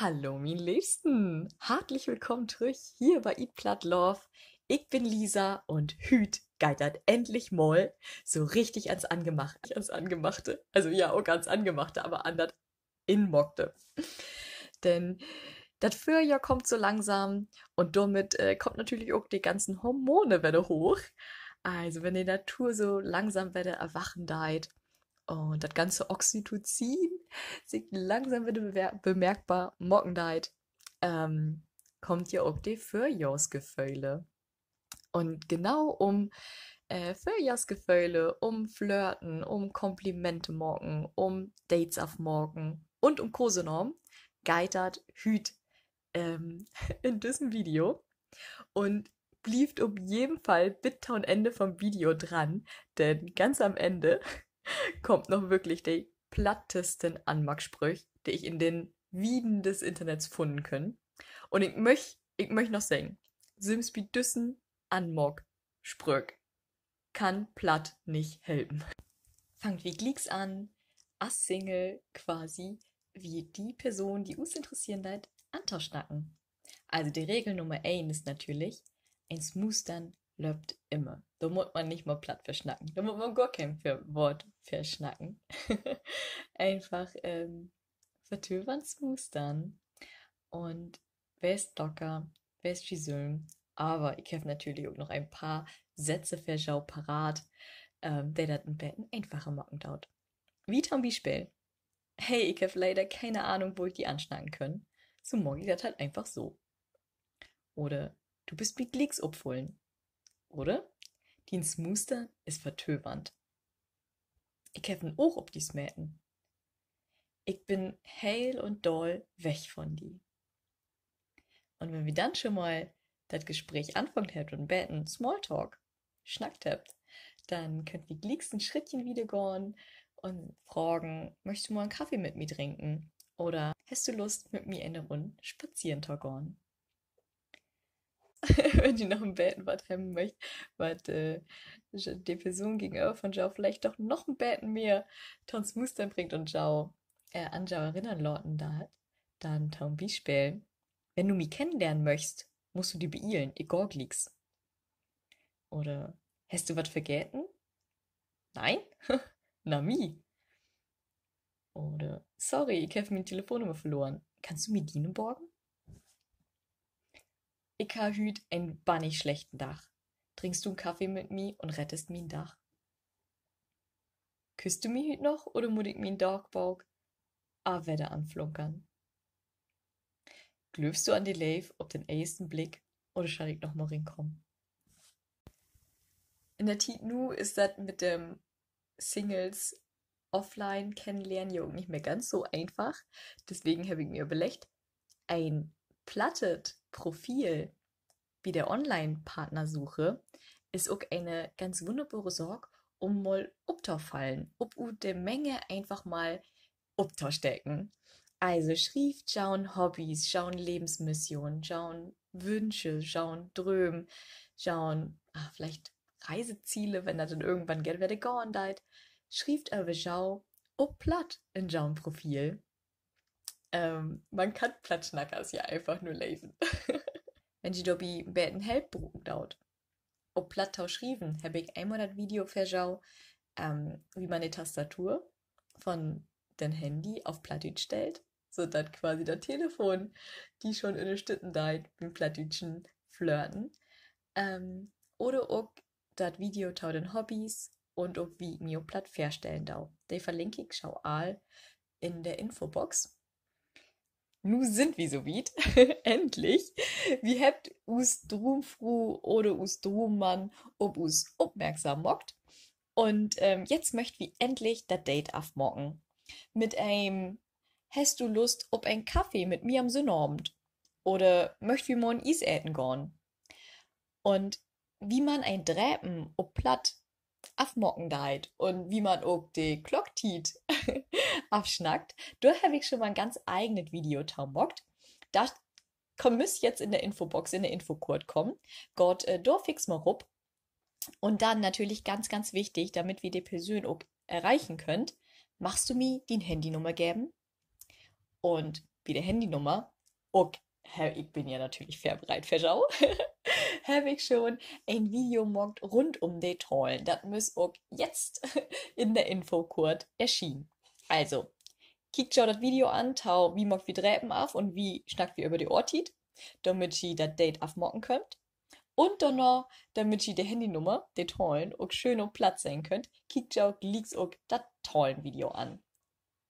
Hallo, mein Liebsten! Herzlich willkommen zurück hier bei Eat Platt Love. Ich bin Lisa und Hüt geitert endlich mal so richtig ans Angemachte. Ans Angemachte. Also ja, auch ans Angemachte, aber an das Inmockte. Denn das Fürjahr kommt so langsam und damit äh, kommt natürlich auch die ganzen Hormone wieder hoch. Also wenn die Natur so langsam wieder erwachen deit und das ganze Oxytocin sich langsam wieder bemerkbar Mockenheit. Ähm, kommt hier auch die Frühjahrsgefühle. Und genau um äh, Frühjahrsgefühle, um Flirten, um Komplimente morgen, um Dates auf morgen und um Kosenorm geitert Hüt ähm, in diesem Video. Und blieft auf jeden Fall bitte und Ende vom Video dran, denn ganz am Ende kommt noch wirklich die plattesten Anmacksprüche, die ich in den Wieden des Internets finden können. Und ich möchte ich möcht noch sagen, Simsby Düssen Anmog Sprück kann platt nicht helfen. Fangt wie Gleeks an, as Single quasi, wie die Person, die uns interessieren hat, antaschnacken. Also die Regel Nummer 1 ist natürlich, eins muss läuft immer. Da muss man nicht mal platt verschnacken. Da muss man gar kein Wort verschnacken. Einfach ähm, vertöberns mustern. Und wer ist locker, wer ist schön. Aber ich habe natürlich auch noch ein paar Sätze für Schau parat, ähm, der das ein Betten einfacher machen dauert. Wie zum Beispiel, hey, ich habe leider keine Ahnung, wo ich die anschnacken können. So morgen das halt einfach so. Oder du bist mit Leaks obfohlen oder? Diens Muster ist vertöbernd. Ich heb auch ob op die smeten. Ich bin heel und doll weg von die. Und wenn wir dann schon mal das Gespräch anfangen hätten und beten, Smalltalk, schnackt habt, dann könnt ihr glicksten Schrittchen wieder gehen und fragen, möchtest du mal einen Kaffee mit mir trinken? Oder hast du Lust, mit mir in der Runde spazieren zu gehen? wenn die noch ein Bätenbad haben möchtet, weil äh, die Person gegenüber von Jao vielleicht doch noch ein Bäten mehr Tons Muster bringt und Jao äh, an Jao erinnern Lorten da hat, dann Tom wie spielen. Wenn du mich kennenlernen möchtest, musst du die beeilen, egal liegst. Oder hast du was vergessen? Nein? Na mi. Oder sorry, ich habe meine Telefonnummer verloren. Kannst du mir die borgen? Ich ha hüt en bannig schlechten Dach. Trinkst du einen Kaffee mit mir und rettest mir ein Dach? Küsst du mi hüt noch oder mut ich mir min Dagbaug Ah, werde anflunkern? Glöfst du an die Leif ob den ersten Blick oder schall ich noch mal rinkommen? In der Tit nu ist das mit dem Singles offline kennenlernen ja auch nicht mehr ganz so einfach. Deswegen habe ich mir überlegt, ein Plattet Profil wie der Online-Partnersuche ist auch eine ganz wunderbare Sorge, um mal upterfallen, ob u de Menge einfach mal upterstecken. Also schrieft, schauen Hobbys, schauen Lebensmissionen, schauen Wünsche, schauen Drömen, schauen ach, vielleicht Reiseziele, wenn er dann irgendwann gerne werde gehen deit. Schrieft aber schau, ob platt in schauen Profil. Ähm, man kann Platschnackers ja einfach nur lesen. Wenn die Dobby bei den dauert. Ob Plattau schrieben, habe ich einmal das Video verschau, ähm, wie man die Tastatur von dem Handy auf Plattdeutsch stellt, sodass quasi das Telefon, die schon in den Stütten deit, halt mit Plattdeutschen flirten. Ähm, oder auch das Video tau den Hobbys und ob wie ich mir Platt verstellen dau. Den verlinke ich schau all in der Infobox nu sind wir so weit. Endlich. Wie habt us Drumfru oder us Drummann ob us aufmerksam mockt. Und ähm, jetzt möcht wir endlich das Date aufmocken. Mit einem Hast du Lust ob ein Kaffee mit mir am Sonnabend? Oder möcht wir morgen Eis äten gorn? Und wie man ein Dräpen ob platt afmocken deit und wie man auch die Glock abschnackt, afschnackt, durch habe ich schon mal ein ganz eigenes Video taumockt. Das müsste jetzt in der Infobox, in der Infokurt kommen. Gott, äh, do fix mal rup. Und dann natürlich ganz, ganz wichtig, damit wir die Person auch erreichen könnt, machst du mir die Handynummer geben? Und wie die Handynummer, okay, ich bin ja natürlich fair bereit, Verschau. habe ich schon ein Video gemacht rund um die Trollen. Das muss auch jetzt in der Infokurt erschienen. Also, kickt schon das Video an, tau, wie mockt wie Dräpen auf und wie schnackt wie über die Ortit, damit ihr das Date aufmocken könnt. Und dann noch, damit ihr die Handynummer, die tollen, auch schön und platt sehen könnt, kickt schon, auch das tollen video an.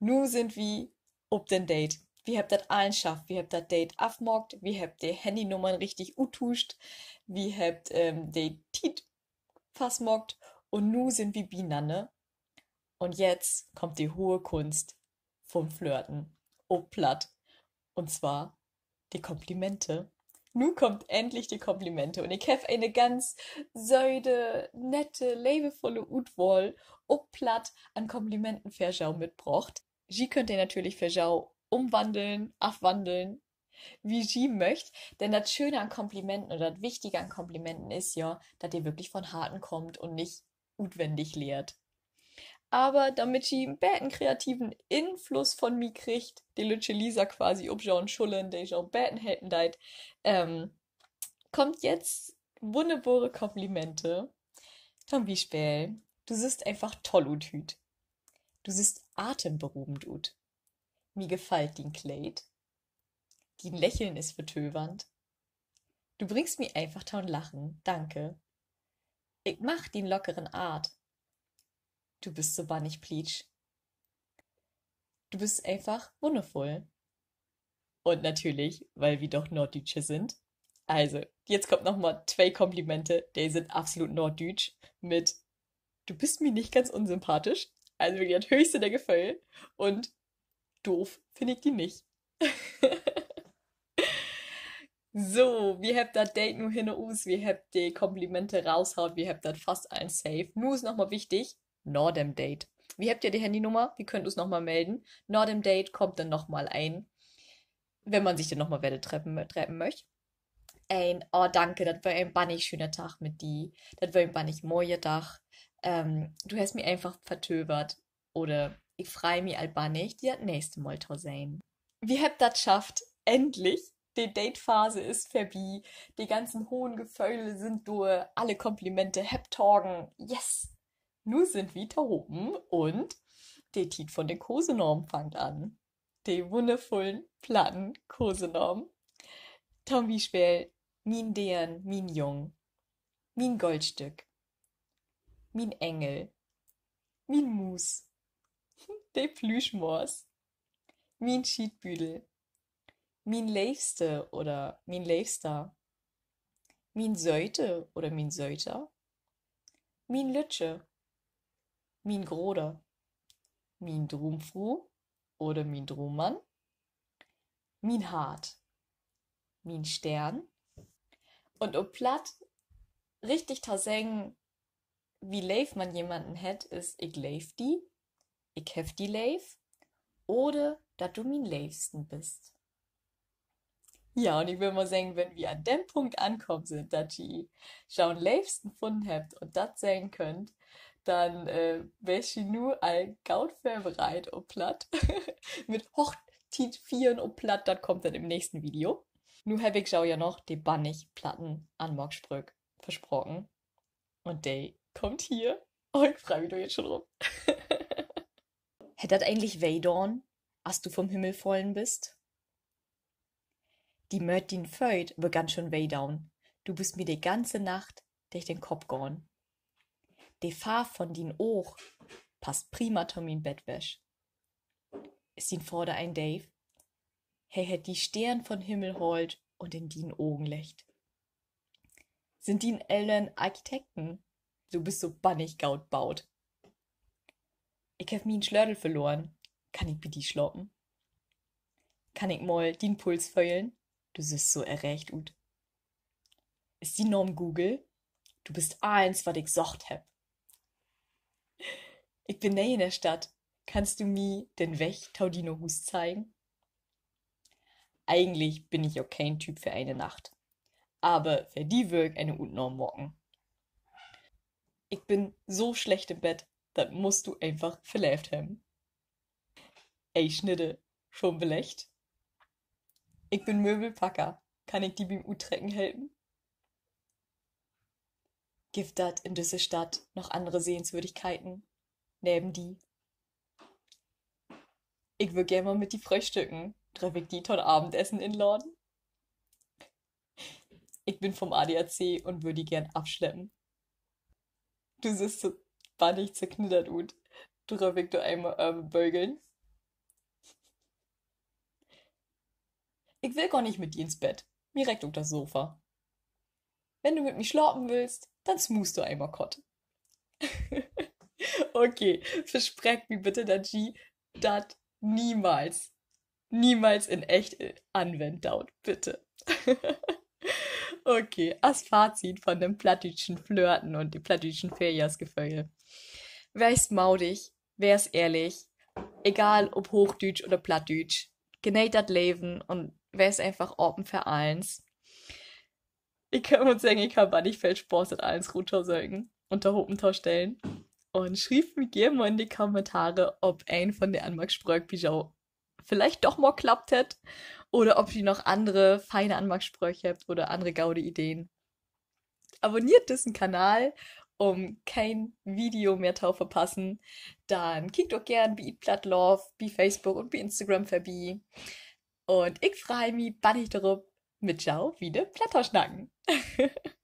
Nun sind wir auf den Date wie habt das allen schafft, wie habt das Date aufmockt, wie habt ihr Handynummern richtig utuscht, wie habt ähm, die Tiet fasmockt und nu sind wir binanne. Und jetzt kommt die hohe Kunst vom Flirten. Oh platt. Und zwar die Komplimente. Nun kommt endlich die Komplimente und ich habe eine ganz säude, nette, lebevolle Utwall, ob platt an Komplimenten für Verschau mitbracht. Sie könnt ihr natürlich für Verschau umwandeln, abwandeln, wie sie möchte. Denn das Schöne an Komplimenten oder das Wichtige an Komplimenten ist ja, dass ihr wirklich von Harten kommt und nicht utwendig lehrt. Aber damit sie einen beten kreativen Influss von mir kriegt, die Lütsche Lisa quasi ob objauen Schullen, der schon beten hätten deit, ähm, kommt jetzt wunderbare Komplimente. Zum Beispiel, du siehst einfach toll ut. Du siehst atemberaubend ut. Mir gefällt din Kleid. Din Lächeln ist betöbernd. Du bringst mir einfach taun Lachen, danke. Ich mach din lockeren Art. Du bist so bannig pleatsch. Du bist einfach wundervoll. Und natürlich, weil wir doch Norddeutsche sind. Also, jetzt kommt nochmal zwei Komplimente, die sind absolut norddeutsch, mit Du bist mir nicht ganz unsympathisch, also wirklich das höchste der Gefühle und doof finde ich die nicht. so, wir habt das Date nur hin und aus, wir habt die Komplimente raushaut, wir habt das fast allen Safe. Nur ist nochmal wichtig, Nordem Date. Wir habt ja die Handynummer, wir könnt uns nochmal melden. Nordem Date kommt dann nochmal ein, wenn man sich dann nochmal werde treppen, treppen möchte. Ein, oh danke, das war ein bannig schöner Tag mit dir. das war ein bannig moje Tag. Ähm, du hast mich einfach vertöbert. Oder ich freue mich albanisch, dir das nächste Mal zu sehen. Wir haben das geschafft. Endlich. Die Datephase ist vorbei. Die ganzen hohen Gefühle sind durch. Alle Komplimente heptorgen. Yes! Nu sind wir da oben und die Tiet von den Kosenorm fängt an. Die wundervollen, platten Kosenorm. Tommy Schwell, min Dern, min Jung, min Goldstück, min Engel, min Mus, de Plüschmors. Min Schiedbüdel. Min Leifste oder Min Leifster. Min Säute oder Min Säuter. Min Lütsche. Min Groder. Min Drumfru oder Min Drummann. Min Hart. Min Stern. Und ob platt, richtig taseng, wie leif man jemanden hätt, ist ich leif die ich hef die Leif oder dass du mein Leifsten bist. Ja, und ich will mal sagen, wenn wir an dem Punkt ankommen sind, dass ihr schon Leifsten gefunden habt und das sehen könnt, dann äh, wär ich nur all gaut bereit und platt. Mit Hochtit 4 und platt, das kommt dann im nächsten Video. Nur habe ich schau ja noch die Bannig-Platten an Mocksprück versprochen. Und der kommt hier. Und oh, ich freue mich doch jetzt schon rum. Hättert eigentlich Weydorn, as du vom Himmel follen bist? Die mört din Föit begann schon Weydown. Du bist mir die ganze Nacht durch den Kopf gorn. De Fahr von din Och passt prima Tommy in Bettwäsch. Ist din Vorder ein Dave? Hey, hätt die Stern von Himmel holt und in din Ogen lecht. Sind din Eltern Architekten? Du bist so bannig gaut baut ich habe meinen Schlördel verloren. Kann ich bitte schlappen? Kann ich mal den Puls feulen? Du siehst so errecht gut. Ist die Norm Google? Du bist eins, was ich socht hab. Ich bin nähe in der Stadt. Kannst du mir den Weg Taudino Hus zeigen? Eigentlich bin ich ja kein Typ für eine Nacht. Aber für die wirk eine Utnorm morgen. Ich bin so schlecht im Bett, dann musst du einfach verläft haben. Ey, Schnitte, schon belegt? Ich bin Möbelpacker. Kann ich die beim Utrecken helfen? Gibt dat in Düsselstadt noch andere Sehenswürdigkeiten? Neben die. Ich will gerne mal mit die Frühstücken. Treffe ich die ton Abendessen in Laden? Ich bin vom ADAC und würde die gern abschleppen. Du siehst so nicht zerknittert und drüber weg du einmal ähm, bögeln. Ich will gar nicht mit dir ins Bett. Mir reckt unter das Sofa. Wenn du mit mir schlafen willst, dann smoost du einmal Kott. okay, versprecht mir bitte, dass G das niemals, niemals in echt äh, anwendet, bitte. Okay, als Fazit von dem plattdütschen Flirten und die plattdütschen Wer ist maudig, Wer ist ehrlich, egal ob Hochdütsch oder Plattdütsch, genäht das Leben und wer ist einfach offen für eins. Ich kann mir sagen, ich kann bei nicht viel Spaß mit eins Router sagen, unter Hoppentor stellen. Und schrieb mir gerne mal in die Kommentare, ob ein von der Anmark Spröck vielleicht doch mal klappt hätte oder ob ihr noch andere feine Anmachsprüche habt oder andere gaude Ideen. Abonniert diesen Kanal, um kein Video mehr zu verpassen. Dann kickt doch gern bei Eatblatt Love, bei Facebook und bei Instagram vorbei. Und ich freue mich, bann ich darum, mit Ciao wieder Platter schnacken.